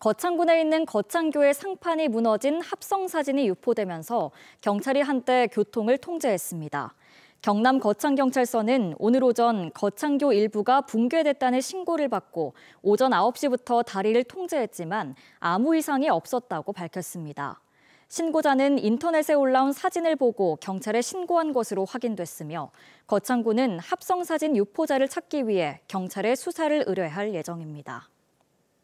거창군에 있는 거창교의 상판이 무너진 합성 사진이 유포되면서 경찰이 한때 교통을 통제했습니다. 경남 거창경찰서는 오늘 오전 거창교 일부가 붕괴됐다는 신고를 받고 오전 9시부터 다리를 통제했지만 아무 이상이 없었다고 밝혔습니다. 신고자는 인터넷에 올라온 사진을 보고 경찰에 신고한 것으로 확인됐으며 거창군은 합성사진 유포자를 찾기 위해 경찰에 수사를 의뢰할 예정입니다.